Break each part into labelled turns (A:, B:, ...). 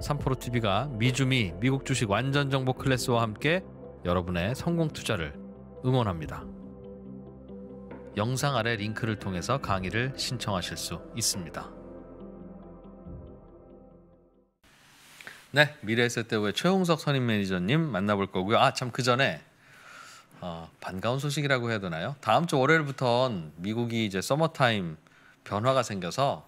A: 삼포로 TV가 미주미 미국 주식 완전 정보 클래스와 함께 여러분의 성공 투자를 응원합니다. 영상 아래 링크를 통해서 강의를 신청하실 수 있습니다. 네, 미래에셋대우의 최홍석 선임 매니저님 만나볼 거고요. 아, 참 그 전에 어, 반가운 소식이라고 해야 되나요? 다음 주 월요일부터 미국이 이제 서머타임 변화가 생겨서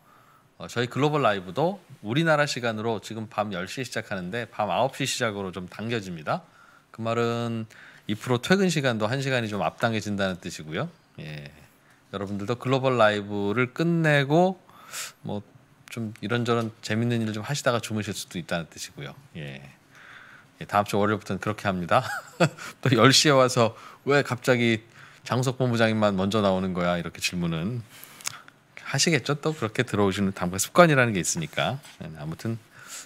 A: 어, 저희 글로벌 라이브도 우리나라 시간으로 지금 밤 10시 시작하는데 밤 9시 시작으로 좀 당겨집니다. 그 말은 이 프로 퇴근 시간도 1시간이 좀 앞당겨진다는 뜻이고요. 예. 여러분들도 글로벌 라이브를 끝내고 뭐 좀 이런저런 재밌는 일좀 하시다가 주무실 수도 있다는 뜻이고요. 예. 예 다음 주 월요일부터는 그렇게 합니다. 또 10시에 와서 왜 갑자기 장석 본부장님만 먼저 나오는 거야? 이렇게 질문은 하시겠죠. 또 그렇게 들어오시는 담가 습관이라는 게 있으니까. 네, 아무튼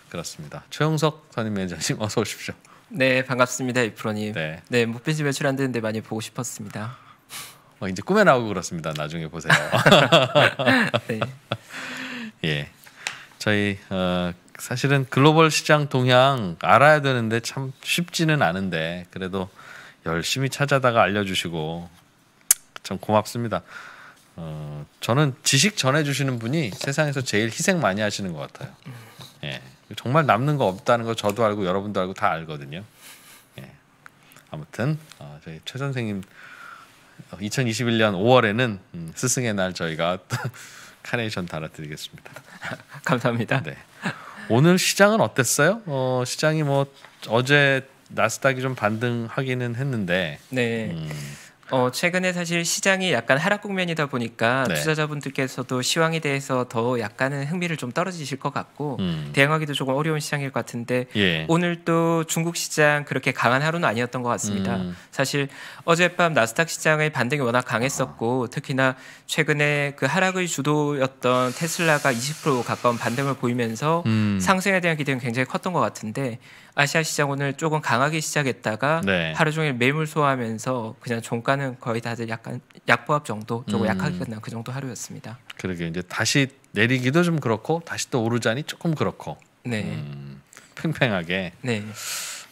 A: 그렇습니다. 최용석 선임매니저님 어서 오십시오.
B: 네 반갑습니다 이프로님. 네, 네 목빈집 매출 안 되는데 많이 보고 싶었습니다. 어, 이제 꿈에 나오고 그렇습니다. 나중에 보세요.
A: 네. 예, 저희 어, 사실은 글로벌 시장 동향 알아야 되는데 참 쉽지는 않은데 그래도 열심히 찾아다가 알려주시고 참 고맙습니다. 어, 저는 지식 전해주시는 분이 세상에서 제일 희생 많이 하시는 것 같아요. 예. 정말 남는 거 없다는 거 저도 알고 여러분도 알고 다 알거든요. 예. 아무튼 어, 저희 최 선생님 2021년 어, 5월에는 음, 스승의 날 저희가 카네이션 달아드리겠습니다. 감사합니다. 네. 오늘 시장은 어땠어요? 어, 시장이 뭐 어제 나스닥이 좀 반등하기는 했는데.
B: 네. 음, 어, 최근에 사실 시장이 약간 하락 국면이다 보니까 네. 투자자분들께서도 시황에 대해서 더 약간은 흥미를 좀 떨어지실 것 같고 음. 대응하기도 조금 어려운 시장일 것 같은데 예. 오늘 또 중국 시장 그렇게 강한 하루는 아니었던 것 같습니다. 음. 사실 어젯밤 나스닥 시장의 반등이 워낙 강했었고 특히나 최근에 그 하락의 주도였던 테슬라가 20% 가까운 반등을 보이면서 음. 상승에 대한 기대는 굉장히 컸던 것 같은데 아시아 시장 오늘 조금 강하게 시작했다가 네. 하루 종일 매물 소화하면서 그냥 종가는 거의 다들 약간 약보합 정도 조금 음. 약하게 끝난 그 정도 하루였습니다.
A: 그러게 이제 다시 내리기도 좀 그렇고 다시 또 오르자니 조금 그렇고.
B: 네. 음,
A: 팽팽하게. 네.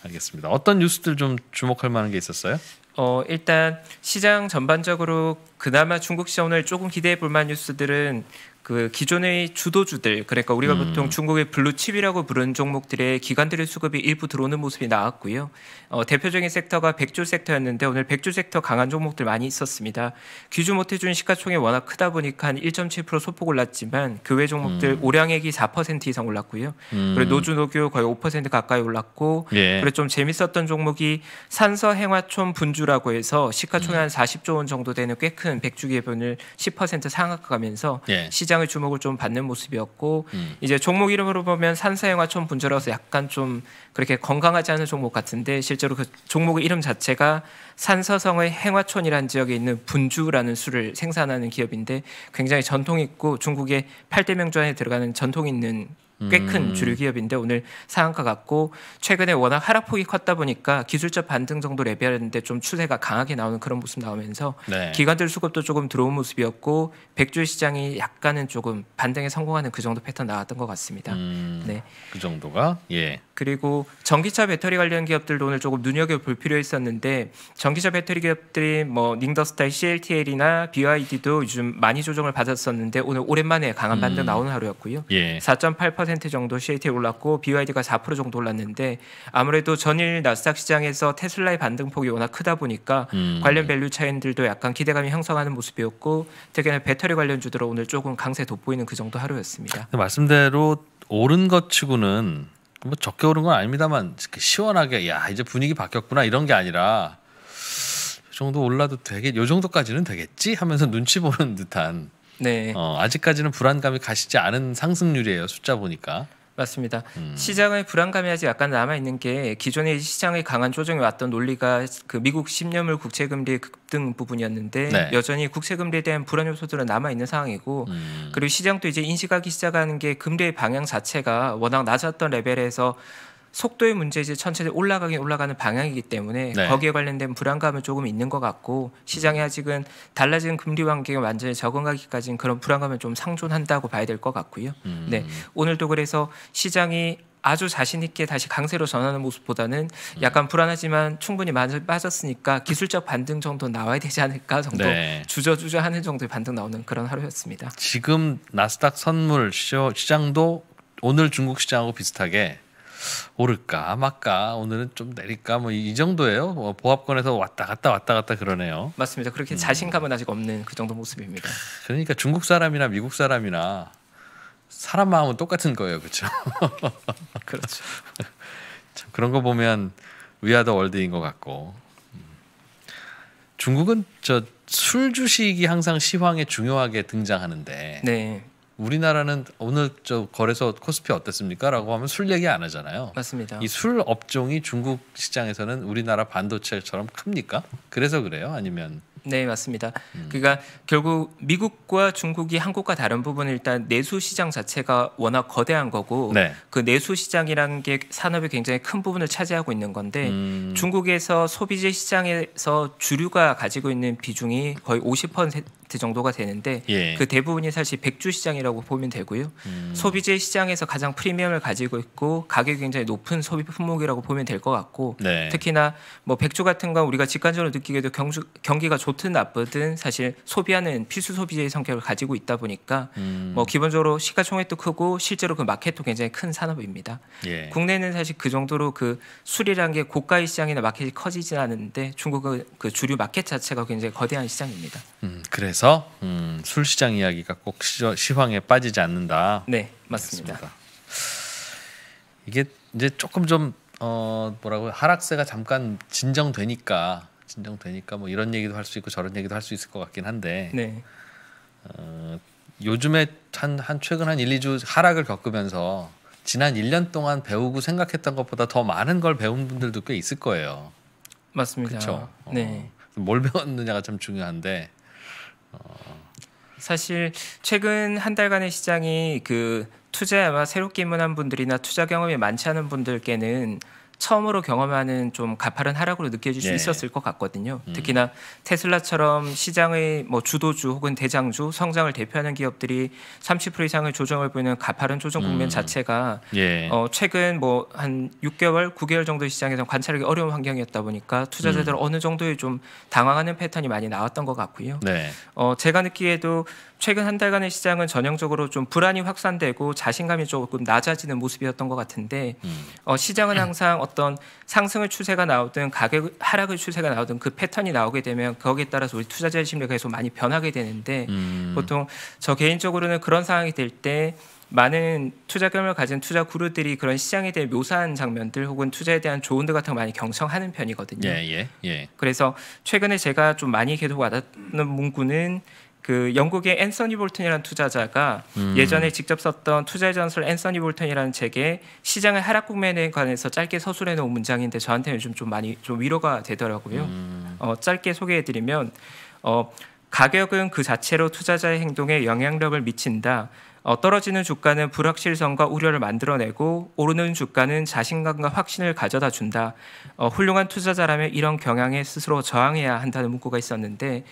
A: 알겠습니다. 어떤 뉴스들 좀 주목할 만한 게 있었어요?
B: 어, 일단 시장 전반적으로 그나마 중국 시장 오늘 조금 기대해 볼 만한 뉴스들은 그 기존의 주도주들 그러니까 우리가 음. 보통 중국의 블루칩이라고 부르는 종목들의 기관들의 수급이 일부 들어오는 모습이 나왔고요. 어, 대표적인 섹터가 백조 섹터였는데 오늘 백조 섹터 강한 종목들 많이 있었습니다. 귀주 못해준 시가총액 워낙 크다 보니까 한 1.7% 소폭 올랐지만 교외 그 종목들 음. 오량액이 4% 이상 올랐고요. 음. 그리고 노주 노교 거의 5% 가까이 올랐고 예. 그리고 좀 재밌었던 종목이 산서 행화촌 분주라고 해서 시가총액 음. 한 40조 원 정도 되는 꽤 큰 백주 기업을 10% 상한가 가면서 예. 시장 시장의 주목을 좀 받는 모습이었고 음. 이제 종목 이름으로 보면 산사영화촌 분절라서 약간 좀 그렇게 건강하지 않은 종목 같은데 실제로 그 종목의 이름 자체가 산서성의 행화촌이라는 지역에 있는 분주라는 술을 생산하는 기업인데 굉장히 전통 있고 중국의 팔대 명주 안에 들어가는 전통 있는
A: 꽤큰 음. 주류
B: 기업인데 오늘 상한가 갔고 최근에 워낙 하락폭이 컸다 보니까 기술적 반등 정도 레벨인데 좀 추세가 강하게 나오는 그런 모습 나오면서 네. 기관들 수급도 조금 들어온 모습이었고 백주 시장이 약간은 조금 반등에 성공하는 그 정도 패턴 나왔던 것 같습니다. 음. 네. 그 정도가 예. 그리고 전기차 배터리 관련 기업들도 오늘 조금 눈여겨 볼 필요 가 있었는데 전기차 배터리 기업들이 뭐 닝더스타일 CLTL이나 BYD도 요즘 많이 조정을 받았었는데 오늘 오랜만에 강한 반등 음. 나오는 하루였고요. 예. 4.8% 3% 정도 c 이 t 에 올랐고 BYD가 4% 정도 올랐는데 아무래도 전일 나스닥 시장에서 테슬라의 반등폭이 워낙 크다 보니까 음. 관련 밸류 차인들도 약간 기대감이 형성하는 모습이었고 특히나 배터리 관련 주들로 오늘 조금 강세 돋보이는 그 정도 하루였습니다.
A: 말씀대로 오른 것 치고는 뭐 적게 오른 건 아닙니다만 시원하게 야 이제 분위기 바뀌었구나 이런 게 아니라 이 정도 올라도 되게 요 정도까지는 되겠지 하면서 눈치 보는 듯한 네.
B: 어, 아직까지는 불안감이 가시지 않은 상승률이에요. 숫자 보니까. 맞습니다. 음. 시장의 불안감이 아직 약간 남아 있는 게 기존의 시장의 강한 조정이 왔던 논리가 그 미국 10년물 국채 금리 급등 부분이었는데 네. 여전히 국채 금리에 대한 불안 요소들은 남아 있는 상황이고 음. 그리고 시장도 이제 인식하기 시작하는 게 금리의 방향 자체가 워낙 낮았던 레벨에서 속도의 문제지 천천히 올라가긴 올라가는 방향이기 때문에 네. 거기에 관련된 불안감은 조금 있는 것 같고 시장에 아직은 달라진 금리 환경에 완전히 적응하기까지는 그런 불안감은 좀 상존한다고 봐야 될 것 같고요. 음. 네 오늘도 그래서 시장이 아주 자신 있게 다시 강세로 전하는 모습보다는 음. 약간 불안하지만 충분히 빠졌으니까 기술적 반등 정도 나와야 되지 않을까 정도 네. 주저주저하는 정도의 반등 나오는 그런 하루였습니다.
A: 지금 나스닥 선물 시장도 오늘 중국 시장하고 비슷하게 오를까 막까 오늘은 좀 내릴까 뭐 이 정도예요. 뭐 보합권에서 왔다 갔다 왔다 갔다 그러네요.
B: 맞습니다. 그렇게 음. 자신감은 아직 없는 그 정도 모습입니다.
A: 그러니까 중국 사람이나 미국 사람이나 사람 마음은 똑같은 거예요, 그렇죠? 그렇죠. 참 그런 거 보면 위아더 월드인 것 같고 중국은 저 술 주식이 항상 시황에 중요하게 등장하는데 네. 우리나라는 오늘 저 거래소 코스피 어땠습니까?라고 하면 술 얘기 안 하잖아요. 맞습니다. 이 술 업종이 중국 시장에서는 우리나라 반도체처럼 큽니까?
B: 그래서 그래요? 아니면 네 맞습니다. 음. 그러니까 결국 미국과 중국이 한국과 다른 부분은 일단 내수 시장 자체가 워낙 거대한 거고 네. 그 내수 시장이라는 게 산업의 굉장히 큰 부분을 차지하고 있는 건데 음. 중국에서 소비재 시장에서 주류가 가지고 있는 비중이 거의 50% 40% 정도가 되는데 예. 그 대부분이 사실 백주 시장이라고 보면 되고요. 음. 소비재 시장에서 가장 프리미엄을 가지고 있고 가격이 굉장히 높은 소비 품목이라고 보면 될 것 같고 네. 특히나 뭐 백주 같은 건 우리가 직관적으로 느끼게도 경주, 경기가 좋든 나쁘든 사실 소비하는 필수 소비재의 성격을 가지고 있다 보니까 음. 뭐 기본적으로 시가총액도 크고 실제로 그 마켓도 굉장히 큰 산업입니다. 예. 국내는 사실 그 정도로 그 술이란 게 고가의 시장이나 마켓이 커지진 않는데 중국은 그 주류 마켓 자체가 굉장히 거대한 시장입니다.
A: 음, 그래서 통해서 음, 술 시장 이야기가 꼭 시황에 빠지지 않는다. 네, 맞습니다. 그렇습니다. 이게 이제 조금 좀 어, 뭐라고 하락세가 잠깐 진정되니까 진정되니까 뭐 이런 얘기도 할 수 있고 저런 얘기도 할 수 있을 것 같긴 한데 네. 어, 요즘에 한, 한 최근 한 1, 2주 하락을 겪으면서 지난 1년 동안 배우고 생각했던 것보다 더 많은 걸 배운 분들도 꽤 있을 거예요.
B: 맞습니다. 그렇죠. 네. 어, 뭘 배웠느냐가 참 중요한데 사실 최근 한 달간의 시장이 그 투자에 아마 새롭게 입문한 분들이나 투자 경험이 많지 않은 분들께는 처음으로 경험하는 좀 가파른 하락으로 느껴질 수 네. 있었을 것 같거든요. 음. 특히나 테슬라처럼 시장의 뭐 주도주 혹은 대장주 성장을 대표하는 기업들이 30% 이상의 조정을 보이는 가파른 조정 국면 음. 자체가 예. 어, 최근 뭐 한 6개월, 9개월 정도 시장에서 관찰하기 어려운 환경이었다 보니까 투자자들 음. 어느 정도의 좀 당황하는 패턴이 많이 나왔던 것 같고요. 네. 어, 제가 느끼기에도 최근 한 달간의 시장은 전형적으로 좀 불안이 확산되고 자신감이 조금 낮아지는 모습이었던 것 같은데 음. 어, 시장은 항상 어떤 상승의 추세가 나오든 가격 하락의 추세가 나오든 그 패턴이 나오게 되면 거기에 따라서 우리 투자자의 심리가 계속 많이 변하게 되는데 음. 보통 저 개인적으로는 그런 상황이 될 때 많은 투자 경험을 가진 투자 구루들이 그런 시장에 대해 묘사한 장면들 혹은 투자에 대한 조언들 같은 거 많이 경청하는 편이거든요. 예, 예, 예. 그래서 최근에 제가 좀 많이 계속 와닿는 문구는 그 영국의 앤서니 볼튼이라는 투자자가 음. 예전에 직접 썼던 투자의 전설 앤서니 볼튼이라는 책에 시장의 하락 국면에 관해서 짧게 서술해 놓은 문장인데 저한테 는 요즘 좀 많이 좀 위로가 되더라고요. 음. 어, 짧게 소개해 드리면 어, 가격은 그 자체로 투자자의 행동에 영향력을 미친다. 어, 떨어지는 주가는 불확실성과 우려를 만들어내고 오르는 주가는 자신감과 확신을 가져다 준다. 어, 훌륭한 투자자라면 이런 경향에 스스로 저항해야 한다는 문구가 있었는데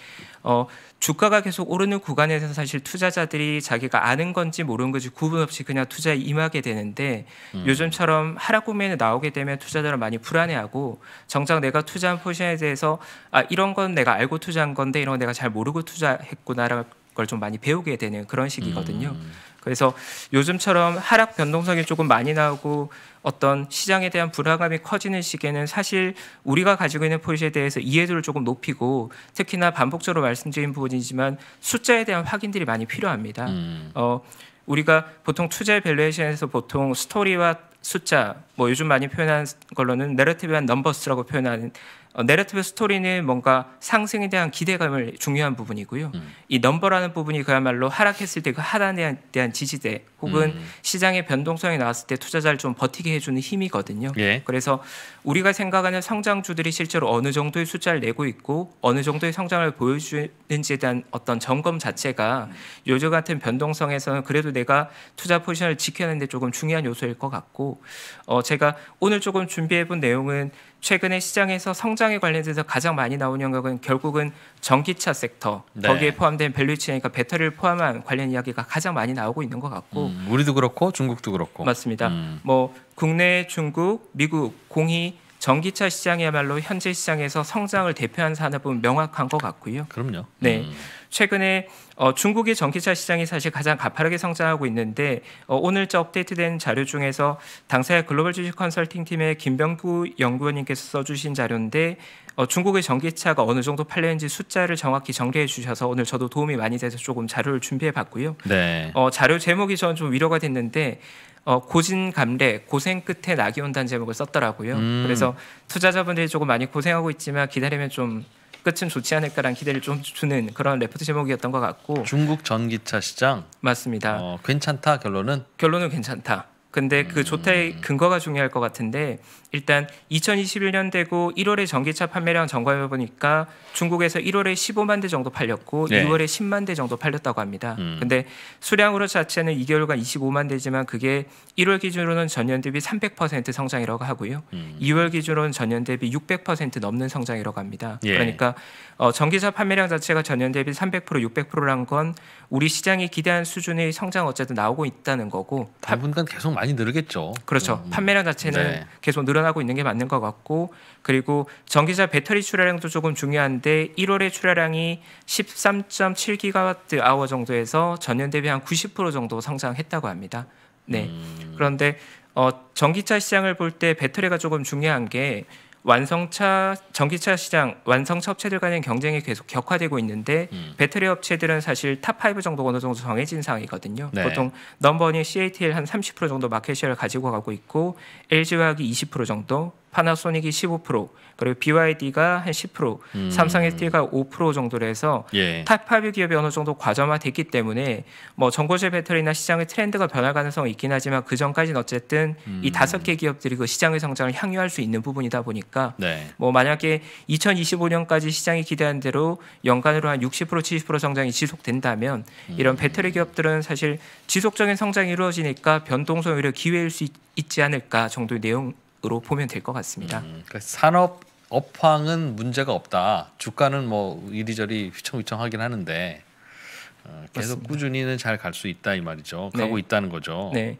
B: 어, 주가가 계속 오르는 구간에서 사실 투자자들이 자기가 아는 건지 모르는 건지 구분 없이 그냥 투자에 임하게 되는데 음. 요즘처럼 하락 구매에 나오게 되면 투자자들은 많이 불안해하고 정작 내가 투자한 포지션에 대해서 아 이런 건 내가 알고 투자한 건데 이런 건 내가 잘 모르고 투자했구나라는 걸 좀 많이 배우게 되는 그런 시기거든요. 음. 그래서 요즘처럼 하락 변동성이 조금 많이 나오고 어떤 시장에 대한 불안감이 커지는 시기에는 사실 우리가 가지고 있는 포지션에 대해서 이해도를 조금 높이고 특히나 반복적으로 말씀드린 부분이지만 숫자에 대한 확인들이 많이 필요합니다. 음. 어, 우리가 보통 투자 밸류에이션에서 보통 스토리와 숫자 뭐 요즘 많이 표현한 걸로는 내러티브한 넘버스라고 표현하는 어, 내러티브 스토리는 뭔가 상승에 대한 기대감을 중요한 부분이고요. 음. 이 넘버라는 부분이 그야말로 하락했을 때 그 하단에 대한 지지대 혹은 음. 시장의 변동성이 나왔을 때 투자자를 좀 버티게 해주는 힘이거든요. 예. 그래서 우리가 생각하는 성장주들이 실제로 어느 정도의 숫자를 내고 있고 어느 정도의 성장을 보여주는지에 대한 어떤 점검 자체가 요즘 같은 변동성에서는 그래도 내가 투자 포지션을 지켜내는데 조금 중요한 요소일 것 같고 어, 제가 오늘 조금 준비해본 내용은 최근에 시장에서 성장에 관련돼서 가장 많이 나온 영역은 결국은 전기차 섹터 네. 거기에 포함된 밸류체인이니까 배터리를 포함한 관련 이야기가 가장 많이 나오고 있는 것 같고 음,
A: 우리도 그렇고 중국도 그렇고
B: 맞습니다. 음. 뭐 국내 중국 미국 공이 전기차 시장이야말로 현재 시장에서 성장을 대표한 산업은 명확한 것 같고요. 그럼요. 네. 음. 최근에 어, 중국의 전기차 시장이 사실 가장 가파르게 성장하고 있는데 어, 오늘 저 업데이트된 자료 중에서 당사의 글로벌 주식 컨설팅 팀의 김병구 연구원님께서 써주신 자료인데 어, 중국의 전기차가 어느 정도 팔렸는지 숫자를 정확히 정리해 주셔서 오늘 저도 도움이 많이 돼서 조금 자료를 준비해 봤고요. 네. 어, 자료 제목이 전좀 위로가 됐는데 어, 고진감래 고생 끝에 낙이 온다는 제목을 썼더라고요. 음. 그래서 투자자분들이 조금 많이 고생하고 있지만 기다리면 좀 끝은 좋지 않을까라는 기대를 좀 주는 그런 레포트 제목이었던 것 같고 중국 전기차 시장 맞습니다. 어, 괜찮다 결론은 결론은 괜찮다. 근데 그조다의 음. 근거가 중요할 것 같은데 일단 2021년 되고 1월에 전기차 판매량 점검해 보니까 중국에서 1월에 15만 대 정도 팔렸고 네. 2월에 10만 대 정도 팔렸다고 합니다. 음. 근데 수량으로 자체는 2개월간 25만 대지만 그게 1월 기준으로는 전년 대비 300% 성장이라고 하고요. 음. 2월 기준으로는 전년 대비 600% 넘는 성장이라고 합니다. 예. 그러니까 어, 전기차 판매량 자체가 전년 대비 300% 600%란 건 우리 시장이 기대한 수준의 성장 어쨌든 나오고 있다는 거고 당분간 계속 많이 늘겠죠. 그렇죠. 음. 판매량 자체는 네. 계속 늘어 늘어나고 있는 게 맞는 것 같고 그리고 전기차 배터리 출하량도 조금 중요한데 1월에 출하량이 13.7기가와트 아워 정도에서 전년 대비 한 90% 정도 성장했다고 합니다. 네. 음. 그런데 어, 전기차 시장을 볼 때 배터리가 조금 중요한 게 완성차 전기차 시장 완성차 업체들 간의 경쟁이 계속 격화되고 있는데 음. 배터리 업체들은 사실 탑 5 정도 가 어느 정도 정해진 상황이거든요. 네. 보통 넘버원이 CATL 한 30% 정도 마켓 시를 가지고 가고 있고 LG화학이 20% 정도, 파나소닉이 15% 그리고 BYD가 한 10%, 음. 삼성 SD가 5% 정도로 해서 예. 탑5 기업이 어느 정도 과점화됐기 때문에 뭐 전고체 배터리나 시장의 트렌드가 변할 가능성이 있긴 하지만 그 전까지는 어쨌든 음. 이 다섯 개 기업들이 그 시장의 성장을 향유할 수 있는 부분이다 보니까 네. 뭐 만약에 2025년까지 시장이 기대한 대로 연간으로 한 60% 70% 성장이 지속된다면 음. 이런 배터리 기업들은 사실 지속적인 성장이 이루어지니까 변동성 오히려 기회일 수 있, 지 않을까 정도의 내용 으로 보면 될 것 같습니다. 음, 그러니까 산업 업황은 문제가 없다.
A: 주가는 뭐 이리저리 휘청휘청하긴 하는데 어, 계속 맞습니다. 꾸준히는 잘
B: 갈 수 있다 이 말이죠. 네. 가고 있다는 거죠. 네,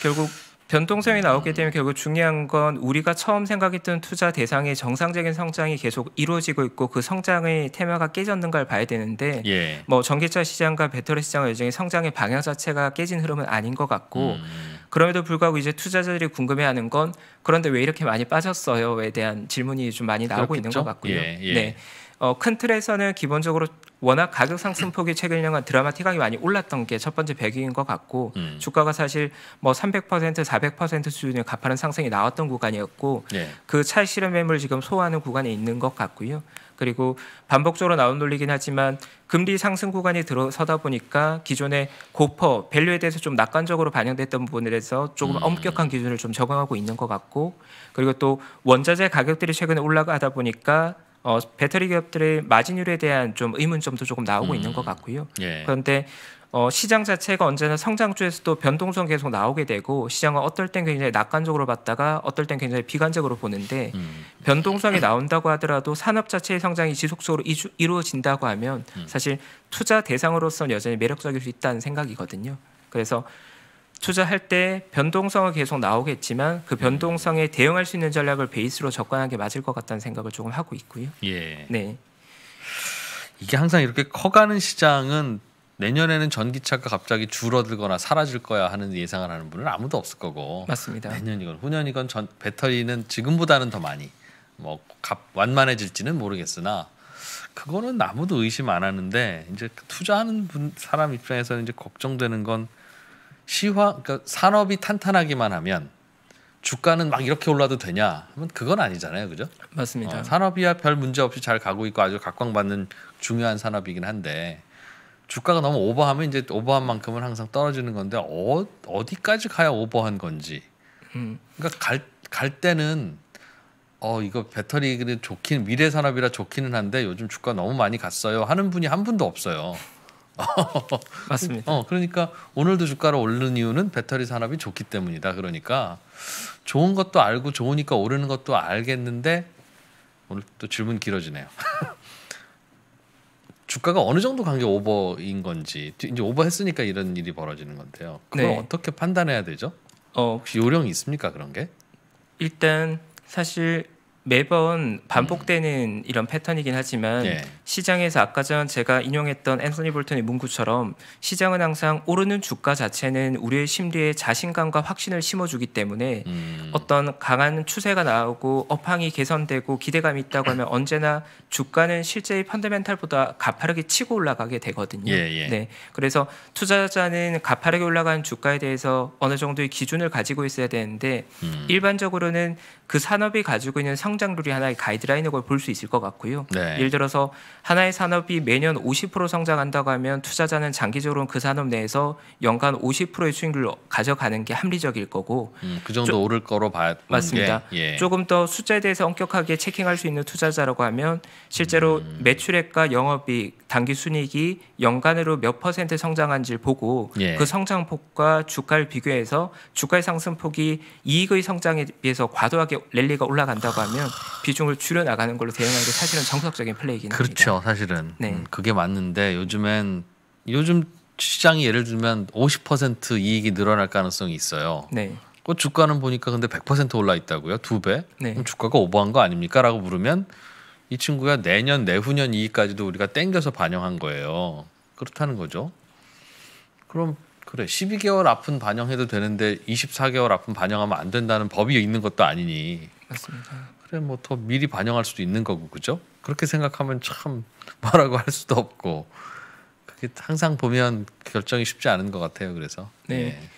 B: 결국 변동성이 나오기 때문에 결국 중요한 건 우리가 처음 생각했던 투자 대상의 정상적인 성장이 계속 이루어지고 있고 그 성장의 테마가 깨졌는가를 봐야 되는데 예. 뭐 전기차 시장과 배터리 시장 여전히 성장의 방향 자체가 깨진 흐름은 아닌 것 같고 음. 그럼에도 불구하고 이제 투자자들이 궁금해하는 건 그런데 왜 이렇게 많이 빠졌어요에 대한 질문이 좀 많이 나오고 그렇겠죠? 있는 것 같고요. 예, 예. 네. 어, 큰 틀에서는 기본적으로 워낙 가격 상승폭이 최근 1년간 드라마틱하게 많이 올랐던 게 첫 번째 배경인 것 같고 음. 주가가 사실 뭐300% 400% 수준의 가파른 상승이 나왔던 구간이었고 예. 그찰 실현 매물 지금 소화하는 구간에 있는 것 같고요. 그리고 반복적으로 나온 논리긴 하지만 금리 상승 구간이 들어서다 보니까 기존의 고퍼 밸류에 대해서 좀 낙관적으로 반영됐던 부분에 대해서 조금 음. 엄격한 기준을 좀 적용하고 있는 것 같고 그리고 또 원자재 가격들이 최근에 올라가다 보니까 어, 배터리 기업들의 마진율에 대한 좀 의문점도 조금 나오고 음. 있는 것 같고요. 예. 그런데 어, 시장 자체가 언제나 성장주에서도 변동성 계속 나오게 되고 시장은 어떨 땐 굉장히 낙관적으로 봤다가 어떨 땐 굉장히 비관적으로 보는데 음. 변동성이 나온다고 하더라도 산업 자체의 성장이 지속적으로 이주, 이루어진다고 하면 음. 사실 투자 대상으로서는 여전히 매력적일 수 있다는 생각이거든요. 그래서 투자할 때 변동성은 계속 나오겠지만 그 음. 변동성에 대응할 수 있는 전략을 베이스로 접근하는 게 맞을 것 같다는 생각을 조금 하고 있고요. 예. 네. 이게 항상 이렇게 커가는 시장은 내년에는 전기차가
A: 갑자기 줄어들거나 사라질 거야 하는 예상을 하는 분은 아무도 없을 거고 맞습니다. 내년이건 후년이건 전 배터리는 지금보다는 더 많이 뭐 갑, 완만해질지는 모르겠으나 그거는 아무도 의심 안 하는데 이제 투자하는 분 사람 입장에서는 이제 걱정되는 건 시화 그러니까 산업이 탄탄하기만 하면 주가는 막 이렇게 올라도 되냐 하면 그건 아니잖아요 그죠 맞습니다 어, 산업이야 별 문제 없이 잘 가고 있고 아주 각광받는 중요한 산업이긴 한데 주가가 너무 오버하면 이제 오버한 만큼은 항상 떨어지는 건데 어, 어디까지 가야 오버한 건지. 음. 그러니까 갈, 갈 때는 어 이거 배터리는 좋긴 미래 산업이라 좋기는 한데 요즘 주가 너무 많이 갔어요 하는 분이 한 분도 없어요. 맞습니다. 어 그러니까 오늘도 주가를 오르는 이유는 배터리 산업이 좋기 때문이다. 그러니까 좋은 것도 알고 좋으니까 오르는 것도 알겠는데 오늘 또 질문 길어지네요. 주가가 어느 정도 간게 오버인 건지 이제 오버했으니까 이런 일이 벌어지는 건데요. 그걸 네. 어떻게 판단해야 되죠? 어, 혹시 요령이 있습니까 그런 게?
B: 일단 사실 매번 반복되는 음. 이런 패턴이긴 하지만 네. 시장에서 아까 전 제가 인용했던 앤서니 볼턴의 문구처럼 시장은 항상 오르는 주가 자체는 우리의 심리에 자신감과 확신을 심어주기 때문에 음. 어떤 강한 추세가 나오고 업황이 개선되고 기대감이 있다고 하면 언제나 주가는 실제의 펀더멘탈보다 가파르게 치고 올라가게 되거든요. 예, 예. 네, 그래서 투자자는 가파르게 올라간 주가에 대해서 어느 정도의 기준을 가지고 있어야 되는데 음. 일반적으로는 그 산업이 가지고 있는 성장률이 하나의 가이드라인인 걸볼수 있을 것 같고요. 네. 예를 들어서 하나의 산업이 매년 50% 성장한다고 하면 투자자는 장기적으로그 산업 내에서 연간 50%의 수익률을 가져가는 게 합리적일 거고
A: 음, 그 정도 조,
B: 오를 거로 봐 맞습니다. 게, 예. 조금 더 숫자에 대해서 엄격하게 체킹할 수 있는 투자자라고 하면 실제로 음. 매출액과 영업이 익 단기 순이익이 연간으로 몇 퍼센트 성장한지를 보고 예. 그 성장폭과 주가를 비교해서 주가의 상승폭이 이익의 성장에 비해서 과도하게 랠리가 올라간다고 하면 비중을 줄여 나가는 걸로 대응하는 게 사실은 정석적인 플레이긴
A: 그렇죠, 합니다. 그렇죠, 사실은. 네. 음, 그게 맞는데 요즘엔 요즘 시장이 예를 들면 50% 이익이 늘어날 가능성이 있어요. 네. 그 주가는 보니까 근데 100% 올라 있다고요, 두 배. 네. 그럼 주가가 오버한 거 아닙니까?라고 물으면 이 친구가 내년 내후년 이익까지도 우리가 땡겨서 반영한 거예요. 그렇다는 거죠. 그럼 그래 12개월 아픈 반영해도 되는데 24개월 아픈 반영하면 안 된다는 법이 있는 것도 아니니
B: 맞습니다.
A: 그래 뭐 더 미리 반영할 수도 있는 거고 그죠? 그렇게 생각하면 참 뭐라고 할 수도 없고 그게 항상 보면 결정이 쉽지 않은
B: 것 같아요. 그래서 네. 네.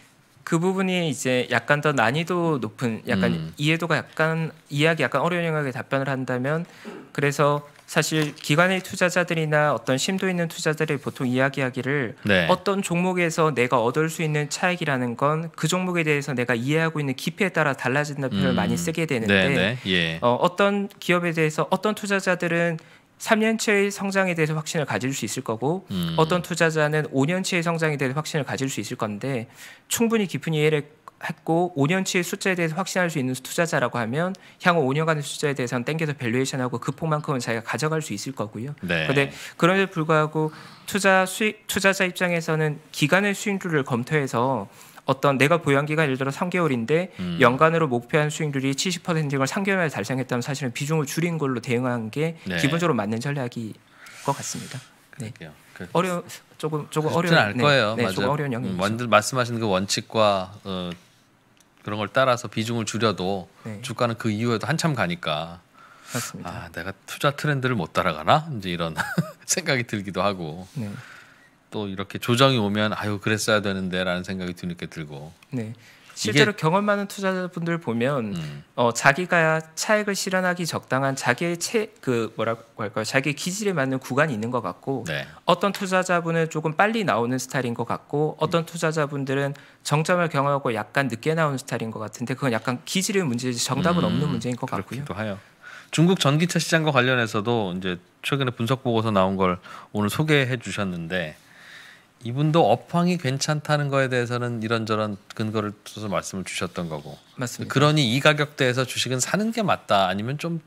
B: 그 부분이 이제 약간 더 난이도 높은 약간 음. 이해도가 약간 이해하기 약간 어려운 영역에 답변을 한다면 그래서 사실 기관의 투자자들이나 어떤 심도 있는 투자들이 보통 이야기하기를 네. 어떤 종목에서 내가 얻을 수 있는 차익이라는 건 그 종목에 대해서 내가 이해하고 있는 깊이에 따라 달라진다는 표현을 음. 많이 쓰게 네, 되는데 네, 네. 예. 어, 어떤 기업에 대해서 어떤 투자자들은 3년치의 성장에 대해서 확신을 가질 수 있을 거고 음. 어떤 투자자는 5년치의 성장에 대해서 확신을 가질 수 있을 건데 충분히 깊은 이해를 했고 5년치의 숫자에 대해서 확신할 수 있는 투자자라고 하면 향후 5년간의 숫자에 대해서는 땡겨서 밸류에이션하고 그 폭만큼은 자기가 가져갈 수 있을 거고요. 네. 그런데 그럼에도 불구하고 투자 수익 투자자 입장에서는 기간의 수익률을 검토해서 어떤 내가 보유한 기간 예를 들어 3개월인데 음. 연간으로 목표한 수익률이 70%를 3개월 만에 달성했다면 사실은 비중을 줄인 걸로 대응한 게 네. 기본적으로 맞는 전략이 것 같습니다. 네. 그 어려 조금 조금 어려운 알 네. 거예요. 네, 맞아요. 어려운 영역.
A: 완전 음, 말씀하시는 그 원칙과 어, 그런 걸 따라서 비중을 줄여도 네. 주가는 그 이후에도 한참 가니까. 맞습니다. 아, 내가 투자 트렌드를 못 따라가나? 이제 이런 생각이 들기도 하고. 네. 또 이렇게 조정이 오면 아유 그랬어야
B: 되는데라는 생각이 뒤늦게 들고. 네. 실제로 경험 많은 투자자분들 보면 음. 어, 자기가 차익을 실현하기 적당한 자기의 채그 뭐라고 할까요? 자기 기질에 맞는 구간이 있는 것 같고 네. 어떤 투자자분은 조금 빨리 나오는 스타일인 것 같고 어떤 음. 투자자분들은 정점을 경험하고 약간 늦게 나오는 스타일인 것 같은데 그건 약간 기질의 문제지 정답은 음. 없는 문제인 것 같고요. 하여.
A: 중국 전기차 시장과 관련해서도 이제 최근에 분석 보고서 나온 걸 오늘 소개해 주셨는데 이분도 업황이 괜찮다는 거에 대해서는 이런저런 근거를 써서 말씀을 주셨던 거고. 맞습니다. 그러니 이 가격대에서 주식은 사는 게 맞다 아니면 좀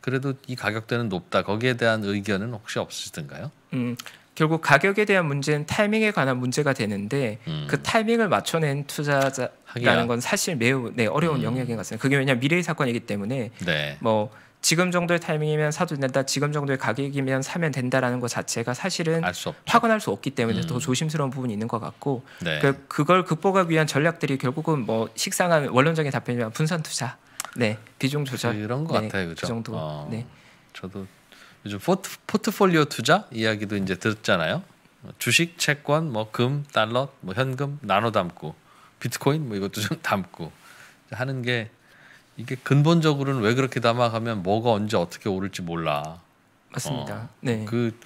A: 그래도 이 가격대는 높다 거기에 대한
B: 의견은 혹시 없으시던가요? 음. 결국 가격에 대한 문제는 타이밍에 관한 문제가 되는데 음. 그 타이밍을 맞춰낸 투자자라는 건 사실 매우 네, 어려운 음. 영역인 것 같습니다. 그게 왜냐 미래의 사건이기 때문에 네. 뭐 지금 정도의 타이밍이면 사도 된다. 지금 정도의 가격이면 사면 된다라는 것 자체가 사실은 수 확언할 수 없기 때문에 음. 더 조심스러운 부분이 있는 것 같고 네. 그, 그걸 극복하기 위한 전략들이 결국은 뭐 식상한 원론적인 답변이면 분산 투자, 네 비중 조절 이런 것 네, 같아요, 그 그죠? 그 정도. 어, 네.
A: 저도 요즘 포트, 포트폴리오 투자 이야기도 이제 들었잖아요. 주식, 채권, 뭐 금, 달러, 뭐 현금 나눠 담고 비트코인 뭐 이것도 좀 담고 하는 게 이게 근본적으로는 왜 그렇게 담아가면 뭐가 언제 어떻게 오를지 몰라. 맞습니다. 어, 네. 그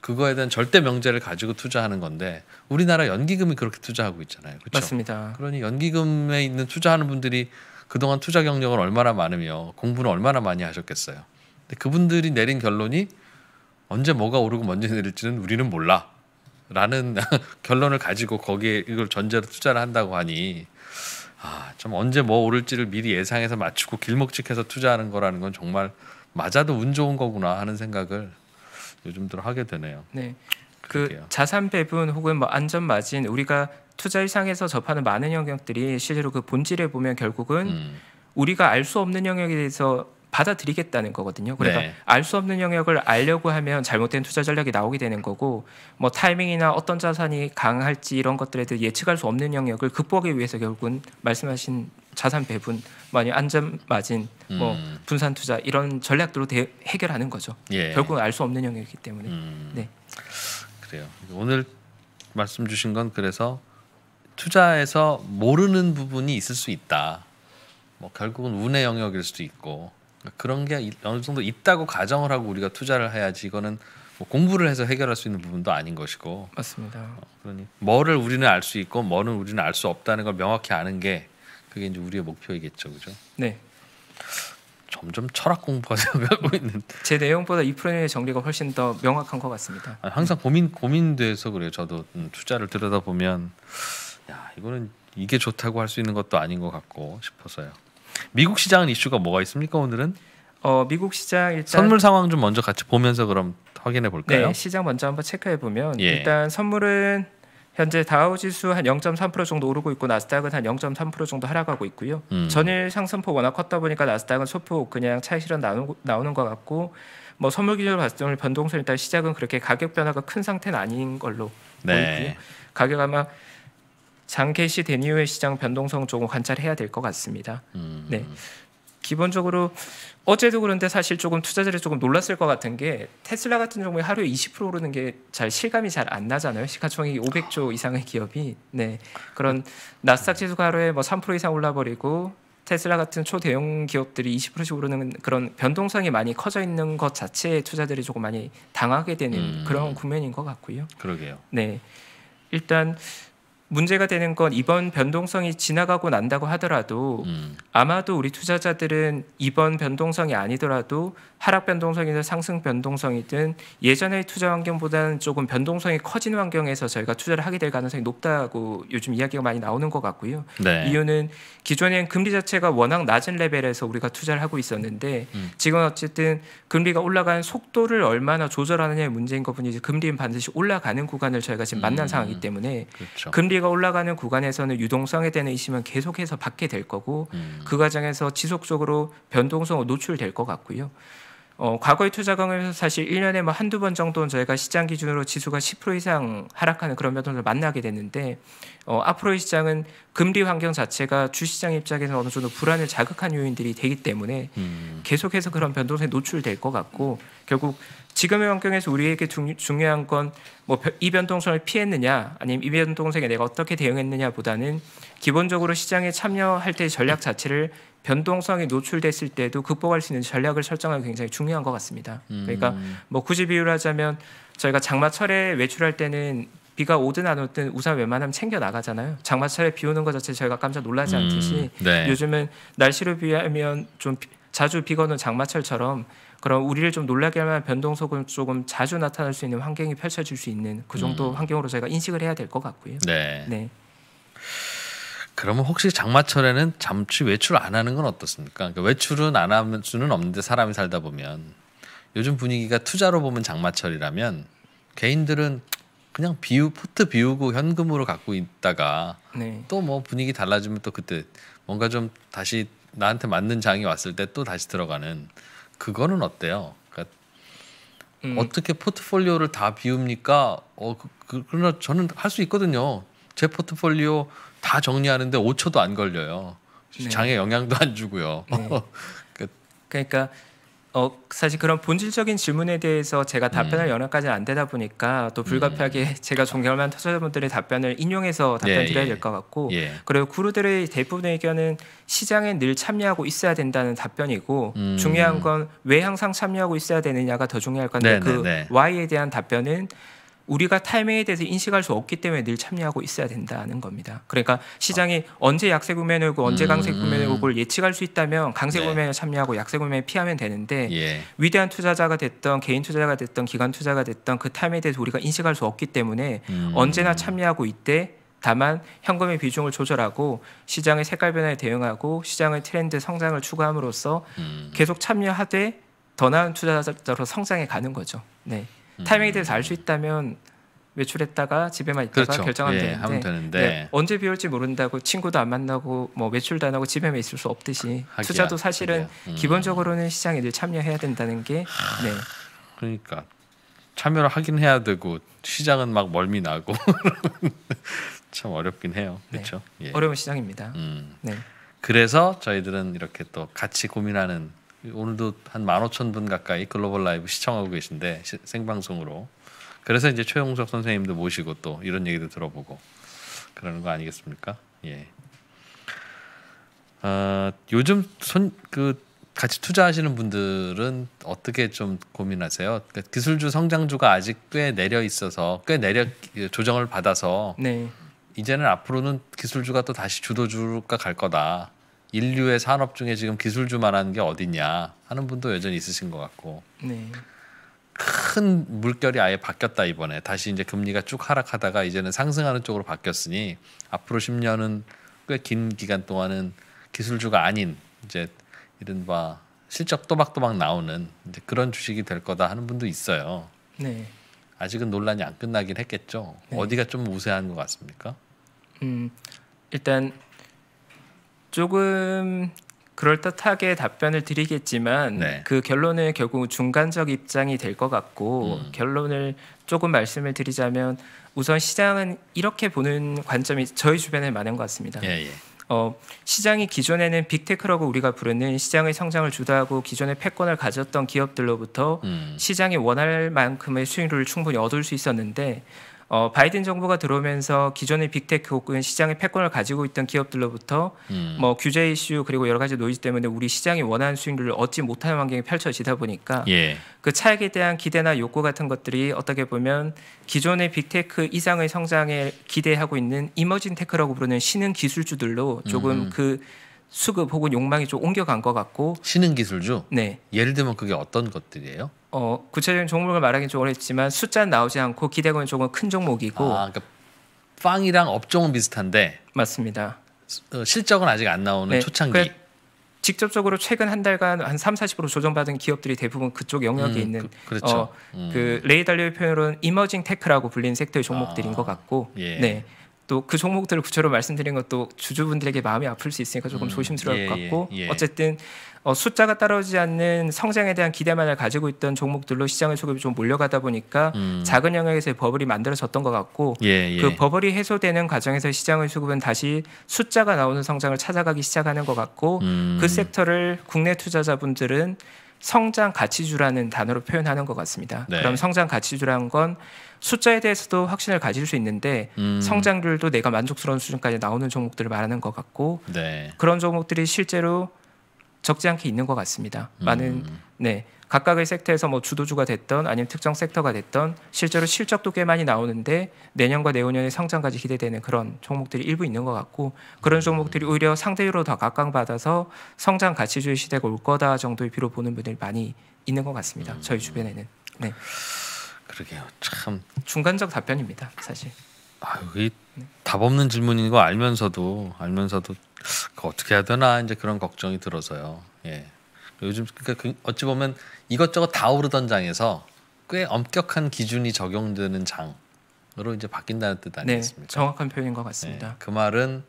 A: 그거에 대한 절대 명제를 가지고 투자하는 건데 우리나라 연기금이 그렇게 투자하고 있잖아요. 그렇죠? 맞습니다. 그러니 연기금에 있는 투자하는 분들이 그동안 투자 경력은 얼마나 많으며 공부는 얼마나 많이 하셨겠어요. 근데 그분들이 내린 결론이 언제 뭐가 오르고 언제 내릴지는 우리는 몰라. 라는 결론을 가지고 거기에 이걸 전제로 투자를 한다고 하니 아, 좀 언제 뭐 오를지를 미리 예상해서 맞추고 길목직해서 투자하는 거라는 건 정말 맞아도 운 좋은 거구나 하는 생각을
B: 요즘 들어 하게 되네요. 네. 그 그럴게요. 그 자산 배분 혹은 뭐 안전 마진 우리가 투자 일상에서 접하는 많은 영역들이 실제로 그 본질에 보면 결국은 음. 우리가 알 수 없는 영역에 대해서 받아들이겠다는 거거든요. 그러니까 네. 알수 없는 영역을 알려고 하면 잘못된 투자 전략이 나오게 되는 거고 뭐 타이밍이나 어떤 자산이 강할지 이런 것들에 대해 예측할 수 없는 영역을 극복하기 위해서 결국은 말씀하신 자산 배분, 많이 안전 마진, 뭐 음. 뭐 분산 투자 이런 전략들로 대, 해결하는 거죠. 예. 결국은 알 수 없는 영역이기 때문에. 음. 네.
A: 그래요. 오늘 말씀 주신 건 그래서 투자에서 모르는 부분이 있을 수 있다. 뭐 결국은 운의 영역일 수도 있고 그런 게 어느 정도 있다고 가정을 하고 우리가 투자를 해야지 이거는 뭐 공부를 해서 해결할 수 있는 부분도 아닌 것이고 맞습니다. 어, 그러니 뭐를 우리는 알 수 있고 뭐는 우리는 알 수 없다는 걸 명확히 아는 게 그게 이제 우리의 목표이겠죠, 그죠?
B: 네. 점점 철학 공부가 고 있는. 제 내용보다 이 프로의 정리가 훨씬 더 명확한 것 같습니다.
A: 아 항상 고민 고민돼서 그래요. 저도 음, 투자를 들여다 보면 야 이거는 이게 좋다고 할 수 있는 것도 아닌 것 같고 싶어서요. 미국 시장 이슈가 뭐가 있습니까 오늘은? 어 미국 시장 일단 선물 상황 좀 먼저 같이 보면서 그럼 확인해 볼까요? 네, 시장
B: 먼저 한번 체크해 보면 예. 일단 선물은 현재 다우 지수 한 0.3% 정도 오르고 있고 나스닥은 한 0.3% 정도 하락하고 있고요. 음. 전일 상승폭 워낙 컸다 보니까 나스닥은 소폭 그냥 차이 실현 나오 나오는 것 같고 뭐 선물 기준으로 봤을 때 변동성 일단 시작은 그렇게 가격 변화가 큰 상태는 아닌 걸로 네. 보이고요. 가격 아마 장캐시 데니우의 시장 변동성 조금 관찰해야 될 것 같습니다. 음. 네. 기본적으로 어제도 그런데 사실 조금 투자자들이 조금 놀랐을 것 같은 게 테슬라 같은 종목이 하루에 20% 오르는 게 잘 실감이 잘 안 나잖아요. 시가총액이 500조 이상의 기업이 네 그런 나스닥 지수가 하루에 뭐 3% 이상 올라버리고 테슬라 같은 초대형 기업들이 20%씩 오르는 그런 변동성이 많이 커져 있는 것 자체에 투자들이 조금 많이 당하게 되는 음. 그런 국면인 것 같고요. 그러게요. 네. 일단 문제가 되는 건 이번 변동성이 지나가고 난다고 하더라도 음. 아마도 우리 투자자들은 이번 변동성이 아니더라도 하락 변동성이든 상승 변동성이든 예전의 투자 환경보다는 조금 변동성이 커진 환경에서 저희가 투자를 하게 될 가능성이 높다고 요즘 이야기가 많이 나오는 것 같고요. 네. 이유는 기존엔 금리 자체가 워낙 낮은 레벨에서 우리가 투자를 하고 있었는데 음. 지금 어쨌든 금리가 올라가는 속도를 얼마나 조절하느냐의 문제인 것뿐이 지 금리는 반드시 올라가는 구간을 저희가 지금 만난 음. 상황이기 때문에 그렇죠. 금리가 올라가는 구간에서는 유동성에 대한 의심은 계속해서 받게 될 거고 음. 그 과정에서 지속적으로 변동성으로 노출될 것 같고요. 어, 과거의 투자 경험에서 사실 1년에 뭐 한두 번 정도는 저희가 시장 기준으로 지수가 10% 이상 하락하는 그런 변동을 만나게 됐는데 어, 앞으로의 시장은 금리 환경 자체가 주시장 입장에서 어느 정도 불안을 자극한 요인들이 되기 때문에 음. 계속해서 그런 변동세에 노출될 것 같고 결국 지금의 환경에서 우리에게 중, 요한 건 뭐 이 변동성을 피했느냐 아니면 이 변동성에 내가 어떻게 대응했느냐보다는 기본적으로 시장에 참여할 때의 전략 자체를 변동성이 노출됐을 때도 극복할 수 있는 전략을 설정하기 굉장히 중요한 것 같습니다. 그러니까 음. 뭐 굳이 비유하자면 저희가 장마철에 외출할 때는 비가 오든 안 오든 우산 웬만하면 챙겨 나가잖아요. 장마철에 비 오는 것 자체 저희가 깜짝 놀라지 음. 않듯이 음. 네. 요즘은 날씨로 비하면 좀 자주 비거는 장마철처럼 그런 우리를 좀 놀라게 할 만한 변동속은 조금 자주 나타날 수 있는 환경이 펼쳐질 수 있는 그 정도 음. 환경으로 저희가 인식을 해야 될 것 같고요. 네. 네.
A: 그러면 혹시 장마철에는 잠시 외출 안 하는 건 어떻습니까? 그 외출은 안 하면 수는 없는데 사람이 살다 보면 요즘 분위기가 투자로 보면 장마철이라면 개인들은 그냥 비우 포트 비우고 현금으로 갖고 있다가 네. 또뭐 분위기 달라지면 또 그때 뭔가 좀 다시 나한테 맞는 장이 왔을 때 또 다시 들어가는 그거는 어때요? 그러니까 음. 어떻게 포트폴리오를 다 비웁니까? 어, 그, 그, 러나 저는 할 수 있거든요. 제
B: 포트폴리오 다 정리하는데 5초도 안 걸려요. 네. 장에 영향도 안 주고요. 네. 그 그러니까 어, 사실 그런 본질적인 질문에 대해서 제가 답변을 음. 연락까지는 안 되다 보니까 또 음. 불가피하게 음. 제가 존경하는 터자분들의 답변을 인용해서 예, 답변 예, 드려야 될 것 같고 예. 그리고 구루들의 대부분의 의견은 시장에 늘 참여하고 있어야 된다는 답변이고 음. 중요한 건 왜 항상 참여하고 있어야 되느냐가 더 중요할 건데 네, 네 그 네, 네. Y에 대한 답변은 우리가 타이밍에 대해서 인식할 수 없기 때문에 늘 참여하고 있어야 된다는 겁니다. 그러니까 시장이 아. 언제 약세 구매 내고 언제 음, 강세 구매 내고를 음. 예측할 수 있다면 강세 네. 구매에 참여하고 약세 구매에 피하면 되는데 예. 위대한 투자자가 됐던 개인 투자가 됐던 기관 투자가 됐던 그타이밍에 대해서 우리가 인식할 수 없기 때문에 음. 언제나 참여하고 있때 다만 현금의 비중을 조절하고 시장의 색깔 변화에 대응하고 시장의 트렌드 성장을 추구함으로써 음. 계속 참여하되 더 나은 투자자로 성장해 가는 거죠. 네. 음. 타이밍에 대해서 알 수 있다면 외출했다가 집에만 있다가 그렇죠. 결정하면 예, 되는데, 되는데. 네, 언제 비올지 모른다고 친구도 안 만나고 뭐 외출도 안 하고 집에만 있을 수 없듯이 하기야, 투자도 사실은 음. 기본적으로는 시장에 늘 참여해야 된다는 게 네. 그러니까
A: 참여를 하긴 해야 되고 시장은 막 멀미 나고 참 어렵긴 해요 그렇죠 네. 예.
B: 어려운 시장입니다 음. 네.
A: 그래서 저희들은 이렇게 또 같이 고민하는 오늘도 한 15,000분 가까이 글로벌 라이브 시청하고 계신데 시, 생방송으로 그래서 이제 최용석 선생님도 모시고 또 이런 얘기도 들어보고 그러는 거 아니겠습니까? 예. 어, 요즘 손 그 같이 투자하시는 분들은 어떻게 좀 고민하세요? 그러니까 기술주 성장주가 아직 꽤 내려 있어서 꽤 내려 예, 조정을 받아서 네. 이제는 앞으로는 기술주가 또 다시 주도주가 갈 거다. 인류의 산업 중에 지금 기술주만한 게 어딨냐 하는 분도 여전히 있으신 것 같고
B: 네. 큰
A: 물결이 아예 바뀌었다 이번에 다시 이제 금리가 쭉 하락하다가 이제는 상승하는 쪽으로 바뀌었으니 앞으로 10년은 꽤 긴 기간 동안은 기술주가 아닌 이제 이른바 실적 또박또박 나오는 이제 그런 주식이 될 거다 하는 분도 있어요. 네. 아직은 논란이 안 끝나긴 했겠죠. 네. 어디가 좀 우세한 것 같습니까?
B: 음, 일단 조금 그럴듯하게 답변을 드리겠지만 네. 그 결론은 결국 중간적 입장이 될 것 같고 음. 결론을 조금 말씀을 드리자면 우선 시장은 이렇게 보는 관점이 저희 주변에 많은 것 같습니다. 예, 예. 어, 시장이 기존에는 빅테크라고 우리가 부르는 시장의 성장을 주도하고 기존의 패권을 가졌던 기업들로부터 음. 시장이 원할 만큼의 수익률을 충분히 얻을 수 있었는데 어, 바이든 정부가 들어오면서 기존의 빅테크 혹은 시장의 패권을 가지고 있던 기업들로부터 음. 뭐 규제 이슈 그리고 여러 가지 노이즈 때문에 우리 시장이 원하는 수익률을 얻지 못하는 환경이 펼쳐지다 보니까 예. 그 차익에 대한 기대나 욕구 같은 것들이 어떻게 보면 기존의 빅테크 이상의 성장에 기대하고 있는 이머진 테크라고 부르는 신흥 기술주들로 조금 음. 그 수급 혹은 욕망이 좀 옮겨간 것 같고 신흥 기술주 네 예를 들면 그게 어떤 것들이에요? 어 구체적인 종목을 말하기 는좀 어렵지만 숫자 는 나오지 않고 기대금은 조금 큰 종목이고 아 그러니까 빵이랑 업종은 비슷한데 맞습니다 어, 실적은 아직 안 나오는 네. 초창기 직접적으로 최근 한 달간 한 3, 40% 조정받은 기업들이 대부분 그쪽 영역에 음, 있는 그, 그렇죠. 어, 그 음. 그 레이달리의 표현으로는 이머징 테크라고 불리는 섹터의 종목들인 아, 것 같고 예. 네 또그 종목들을 구체로 말씀드린 것도 주주분들에게 마음이 아플 수 있으니까 조금 음, 조심스러울 예, 것 예, 같고 예, 예. 어쨌든 어, 숫자가 따라오지 않는 성장에 대한 기대만을 가지고 있던 종목들로 시장의 소급이 좀 몰려가다 보니까 음. 작은 영역에서의 버블이 만들어졌던 것 같고 예, 예. 그 버블이 해소되는 과정에서 시장의 수급은 다시 숫자가 나오는 성장을 찾아가기 시작하는 것 같고 음. 그 섹터를 국내 투자자분들은 성장 가치주라는 단어로 표현하는 것 같습니다. 네. 그럼 성장 가치주라는건 숫자에 대해서도 확신을 가질 수 있는데 음. 성장률도 내가 만족스러운 수준까지 나오는 종목들을 말하는 것 같고 네. 그런 종목들이 실제로 적지 않게 있는 것 같습니다. 음. 많은 네 각각의 섹터에서 뭐 주도주가 됐던 아니면 특정 섹터가 됐던 실제로 실적도 꽤 많이 나오는데 내년과 내후년의 성장까지 기대되는 그런 종목들이 일부 있는 것 같고 그런 음. 종목들이 오히려 상대적으로 더 각광받아서 성장 가치주의 시대가 올 거다 정도의 비로 보는 분들 많이 있는 것 같습니다. 저희 음. 주변에는 네 그러게요 참 중간적 답변입니다 사실.
A: 아, 여기 네. 답 없는 질문인 거 알면서도 알면서도 그 어떻게 해야 되나 이제 그런 걱정이 들어서요. 예. 요즘 그러니까 그 어찌 보면 이것저것 다 오르던 장에서 꽤 엄격한 기준이 적용되는 장으로 이제 바뀐다는 뜻 네, 아니겠습니까? 네, 정확한
B: 표현인 것 같습니다. 예,
A: 그 말은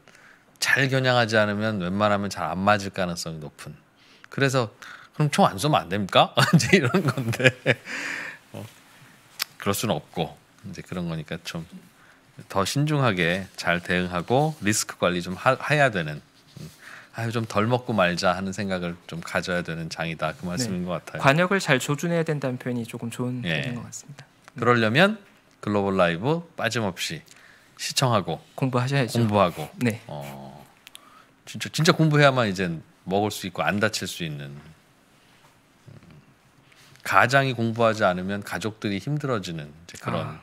A: 잘 겨냥하지 않으면 웬만하면 잘 안 맞을 가능성이 높은. 그래서 그럼 총 안 쏘면 안 됩니까? 이제 이런 건데 어, 그럴 수는 없고 이제 그런 거니까 좀 더 신중하게 잘 대응하고 리스크 관리 좀 하, 해야 되는 아유 좀덜 먹고 말자 하는 생각을 좀 가져야 되는 장이다 그 네. 말씀인 네. 것 같아요. 관역을
B: 잘 조준해야 된다는 표현이 조금 좋은 예. 표현인 것
A: 같습니다. 네. 그러려면 글로벌 라이브 빠짐없이 시청하고 공부하셔야죠. 공부하고 네. 어, 진짜 진짜 공부해야만 이제 먹을 수 있고 안 다칠 수 있는 음. 가장이 공부하지 않으면 가족들이 힘들어지는 그런 아.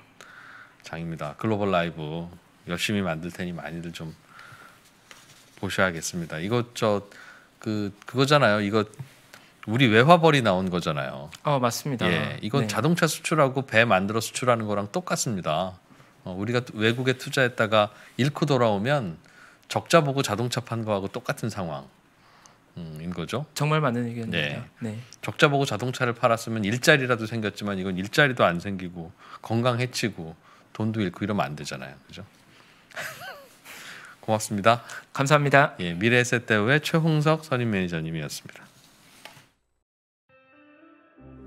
A: 장입니다. 글로벌 라이브 열심히 만들 테니 많이들 좀 보셔야겠습니다. 이것 저그 그거잖아요. 이거 우리 외화벌이 나온 거잖아요.
B: 어 맞습니다. 예, 이건 네.
A: 자동차 수출하고 배 만들어 수출하는 거랑 똑같습니다. 어, 우리가 외국에 투자했다가 잃고 돌아오면 적자 보고 자동차 판 거하고 똑같은 상황. 음, 인 거죠. 정말
B: 맞는 의견이에요. 네. 네.
A: 적자 보고 자동차를 팔았으면 일자리라도 생겼지만 이건 일자리도 안 생기고 건강 해치고 돈도 잃고 이러면 안 되잖아요. 그죠? 고맙습니다. 감사합니다. 예, 미래에셋대우의 최홍석 선임 매니저님이었습니다.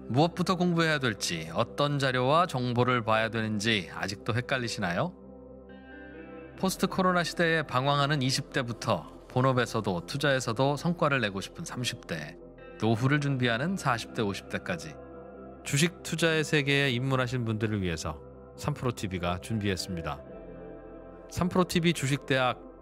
A: 무엇부터 공부해야 될지, 어떤 자료와 정보를 봐야 되는지 아직도 헷갈리시나요? 포스트 코로나 시대에 방황하는 20대부터 본업에서도 투자에서도 성과를 내고 싶은 30대, 노후를 준비하는 40대, 50대까지 주식 투자의 세계에 입문하신 분들을 위해서 3프로TV가 준비했습니다. 3프로TV 주식대학